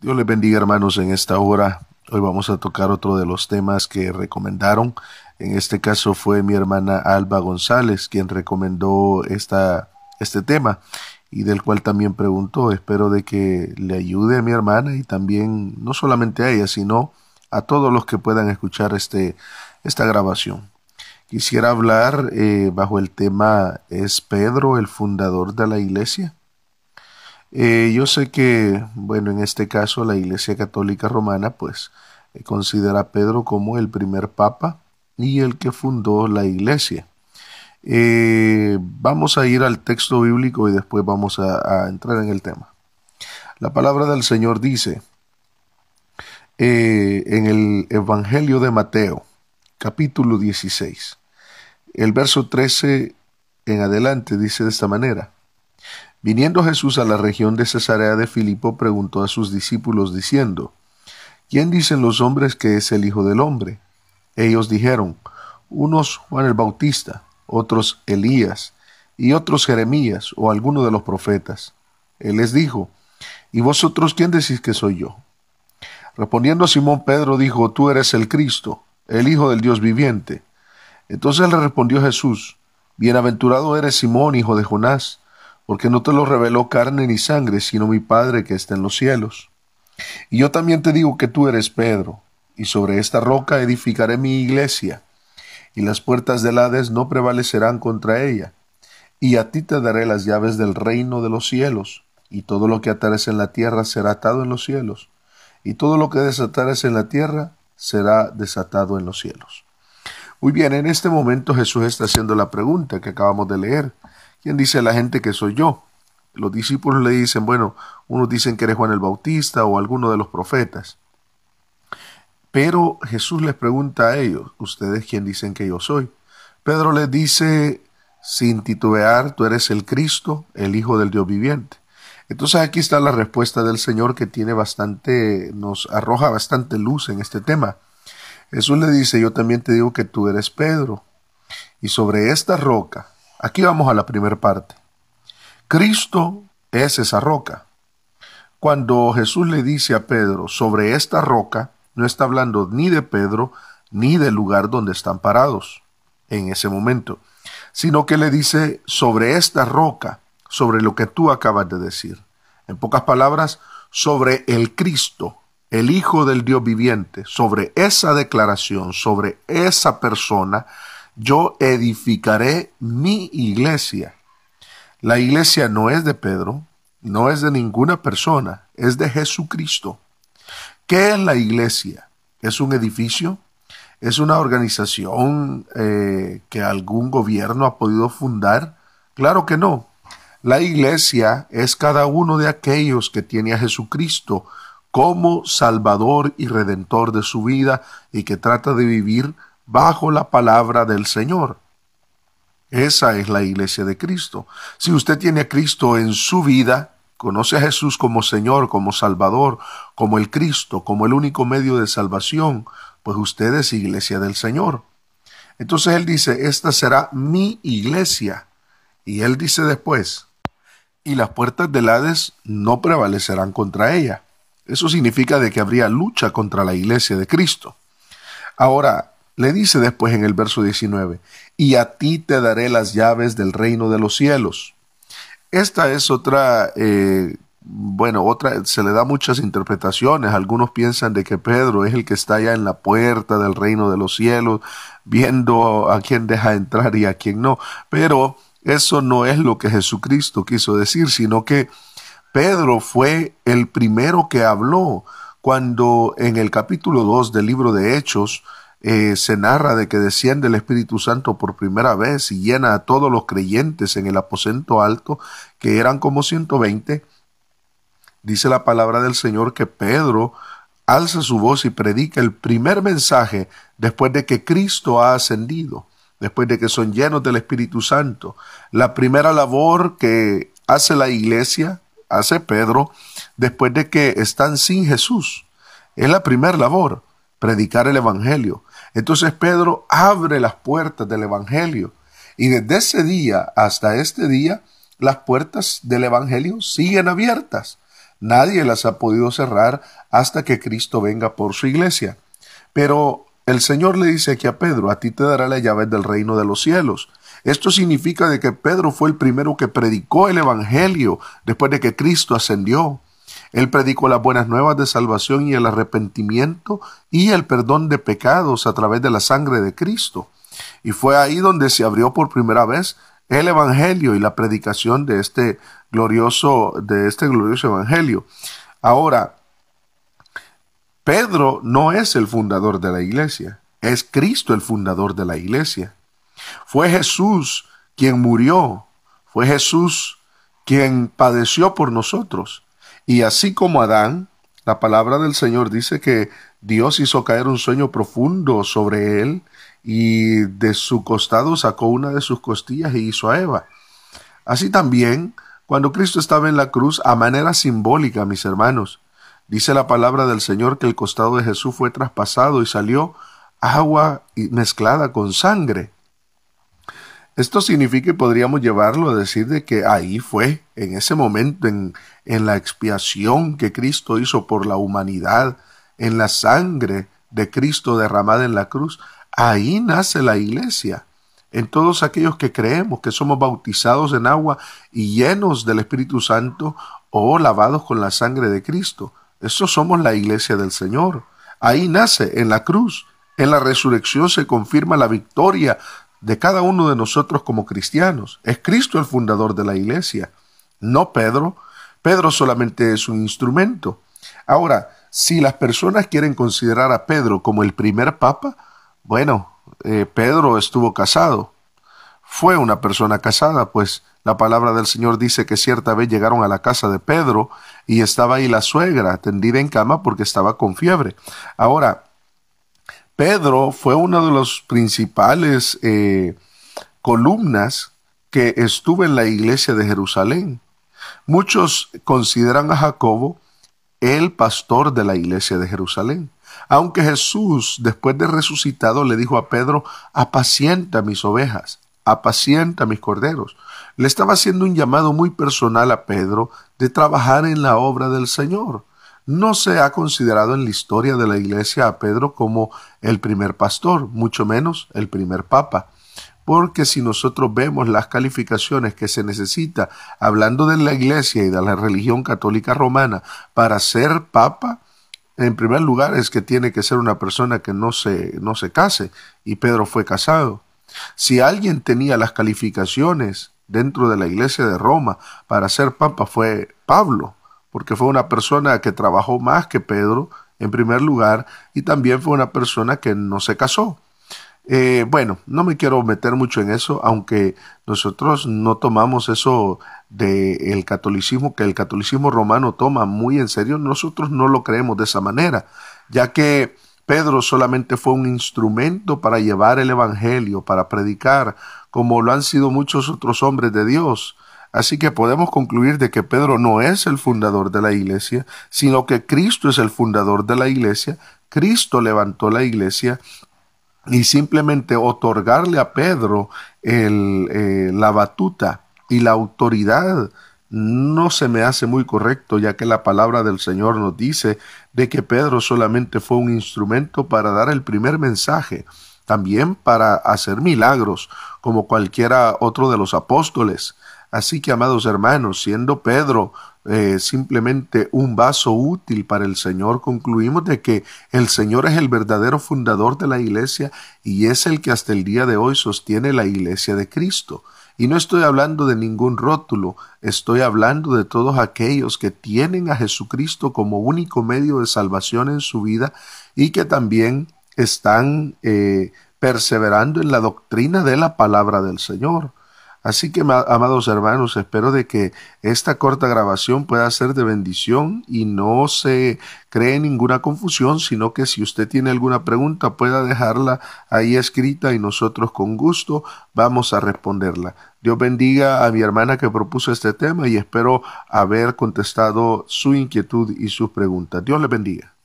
Dios les bendiga hermanos en esta hora. Hoy vamos a tocar otro de los temas que recomendaron. En este caso fue mi hermana Alba González quien recomendó esta, este tema y del cual también preguntó. Espero de que le ayude a mi hermana y también no solamente a ella, sino a todos los que puedan escuchar este, esta grabación. Quisiera hablar eh, bajo el tema ¿Es Pedro el fundador de la iglesia? Eh, yo sé que, bueno, en este caso la Iglesia Católica Romana, pues, eh, considera a Pedro como el primer papa y el que fundó la Iglesia. Eh, vamos a ir al texto bíblico y después vamos a, a entrar en el tema. La palabra del Señor dice en el Evangelio de Mateo, capítulo 16, el verso 13 en adelante dice de esta manera. Viniendo Jesús a la región de Cesarea de Filipo, preguntó a sus discípulos diciendo, ¿Quién dicen los hombres que es el Hijo del Hombre? Ellos dijeron, unos Juan el Bautista, otros Elías, y otros Jeremías o alguno de los profetas. Él les dijo, ¿y vosotros quién decís que soy yo? Respondiendo a Simón Pedro dijo, tú eres el Cristo, el Hijo del Dios viviente. Entonces le respondió Jesús, Bienaventurado eres Simón, hijo de Jonás, porque no te lo reveló carne ni sangre, sino mi Padre que está en los cielos. Y yo también te digo que tú eres Pedro, y sobre esta roca edificaré mi iglesia, y las puertas del Hades no prevalecerán contra ella. Y a ti te daré las llaves del reino de los cielos, y todo lo que atares en la tierra será atado en los cielos, y todo lo que desatares en la tierra será desatado en los cielos. Muy bien, en este momento Jesús está haciendo la pregunta que acabamos de leer. ¿Quién dice la gente que soy yo? Los discípulos le dicen, bueno, unos dicen que eres Juan el Bautista o alguno de los profetas. Pero Jesús les pregunta a ellos, ¿ustedes quién dicen que yo soy? Pedro les dice, sin titubear, tú eres el Cristo, el Hijo del Dios viviente. Entonces aquí está la respuesta del Señor que tiene bastante, nos arroja bastante luz en este tema. Jesús le dice, yo también te digo que tú eres Pedro, y sobre esta roca Aquí vamos a la primera parte. Cristo es esa roca. Cuando Jesús le dice a Pedro sobre esta roca, no está hablando ni de Pedro ni del lugar donde están parados en ese momento, sino que le dice sobre esta roca, sobre lo que tú acabas de decir. En pocas palabras, sobre el Cristo, el Hijo del Dios viviente, sobre esa declaración, sobre esa persona, yo edificaré mi iglesia. La iglesia no es de Pedro, no es de ninguna persona, es de Jesucristo. ¿Qué es la iglesia? ¿Es un edificio? ¿Es una organización eh, que algún gobierno ha podido fundar? Claro que no. La iglesia es cada uno de aquellos que tiene a Jesucristo como Salvador y Redentor de su vida y que trata de vivir bajo la palabra del Señor. Esa es la iglesia de Cristo. Si usted tiene a Cristo en su vida, conoce a Jesús como Señor, como Salvador, como el Cristo, como el único medio de salvación, pues usted es iglesia del Señor. Entonces él dice, esta será mi iglesia. Y él dice después, y las puertas del Hades no prevalecerán contra ella. Eso significa de que habría lucha contra la iglesia de Cristo. Ahora, le dice después en el verso 19, y a ti te daré las llaves del reino de los cielos. Esta es otra, eh, bueno, otra, se le da muchas interpretaciones. Algunos piensan de que Pedro es el que está ya en la puerta del reino de los cielos, viendo a quién deja entrar y a quién no. Pero eso no es lo que Jesucristo quiso decir, sino que Pedro fue el primero que habló cuando en el capítulo 2 del libro de Hechos, eh, se narra de que desciende el Espíritu Santo por primera vez y llena a todos los creyentes en el aposento alto, que eran como 120, dice la palabra del Señor que Pedro alza su voz y predica el primer mensaje después de que Cristo ha ascendido, después de que son llenos del Espíritu Santo. La primera labor que hace la iglesia, hace Pedro, después de que están sin Jesús. Es la primera labor, predicar el Evangelio. Entonces Pedro abre las puertas del Evangelio y desde ese día hasta este día las puertas del Evangelio siguen abiertas. Nadie las ha podido cerrar hasta que Cristo venga por su iglesia. Pero el Señor le dice aquí a Pedro, a ti te dará la llave del reino de los cielos. Esto significa de que Pedro fue el primero que predicó el Evangelio después de que Cristo ascendió. Él predicó las buenas nuevas de salvación y el arrepentimiento y el perdón de pecados a través de la sangre de Cristo. Y fue ahí donde se abrió por primera vez el Evangelio y la predicación de este glorioso, de este glorioso Evangelio. Ahora, Pedro no es el fundador de la iglesia, es Cristo el fundador de la iglesia. Fue Jesús quien murió, fue Jesús quien padeció por nosotros. Y así como Adán, la palabra del Señor dice que Dios hizo caer un sueño profundo sobre él y de su costado sacó una de sus costillas e hizo a Eva. Así también, cuando Cristo estaba en la cruz, a manera simbólica, mis hermanos, dice la palabra del Señor que el costado de Jesús fue traspasado y salió agua mezclada con sangre. Esto significa y podríamos llevarlo a decir de que ahí fue, en ese momento, en, en la expiación que Cristo hizo por la humanidad, en la sangre de Cristo derramada en la cruz, ahí nace la iglesia. En todos aquellos que creemos que somos bautizados en agua y llenos del Espíritu Santo o lavados con la sangre de Cristo. Eso somos la iglesia del Señor. Ahí nace, en la cruz. En la resurrección se confirma la victoria de cada uno de nosotros como cristianos. Es Cristo el fundador de la iglesia, no Pedro. Pedro solamente es un instrumento. Ahora, si las personas quieren considerar a Pedro como el primer papa, bueno, eh, Pedro estuvo casado, fue una persona casada, pues la palabra del Señor dice que cierta vez llegaron a la casa de Pedro y estaba ahí la suegra, tendida en cama porque estaba con fiebre. Ahora, Pedro fue una de las principales eh, columnas que estuvo en la iglesia de Jerusalén. Muchos consideran a Jacobo el pastor de la iglesia de Jerusalén. Aunque Jesús, después de resucitado, le dijo a Pedro, apacienta mis ovejas, apacienta mis corderos. Le estaba haciendo un llamado muy personal a Pedro de trabajar en la obra del Señor. No se ha considerado en la historia de la Iglesia a Pedro como el primer pastor, mucho menos el primer papa porque si nosotros vemos las calificaciones que se necesita, hablando de la Iglesia y de la religión católica romana, para ser papa, en primer lugar es que tiene que ser una persona que no se, case, y Pedro fue casado. Si alguien tenía las calificaciones dentro de la Iglesia de Roma para ser papa fue Pablo, porque fue una persona que trabajó más que Pedro, en primer lugar, y también fue una persona que no se casó. Eh, bueno, no me quiero meter mucho en eso, aunque nosotros no tomamos eso del catolicismo, que el catolicismo romano toma muy en serio, nosotros no lo creemos de esa manera, ya que Pedro solamente fue un instrumento para llevar el Evangelio, para predicar, como lo han sido muchos otros hombres de Dios. Así que podemos concluir de que Pedro no es el fundador de la iglesia, sino que Cristo es el fundador de la iglesia, Cristo levantó la iglesia y simplemente otorgarle a Pedro el, eh, la batuta y la autoridad no se me hace muy correcto, ya que la palabra del Señor nos dice de que Pedro solamente fue un instrumento para dar el primer mensaje, también para hacer milagros, como cualquiera otro de los apóstoles. Así que, amados hermanos, siendo Pedro eh, simplemente un vaso útil para el Señor, concluimos de que el Señor es el verdadero fundador de la iglesia y es el que hasta el día de hoy sostiene la iglesia de Cristo. Y no estoy hablando de ningún rótulo, estoy hablando de todos aquellos que tienen a Jesucristo como único medio de salvación en su vida y que también están eh, perseverando en la doctrina de la palabra del Señor. Así que, amados hermanos, espero de que esta corta grabación pueda ser de bendición y no se cree ninguna confusión, sino que si usted tiene alguna pregunta pueda dejarla ahí escrita y nosotros con gusto vamos a responderla. Dios bendiga a mi hermana que propuso este tema y espero haber contestado su inquietud y sus preguntas. Dios le bendiga.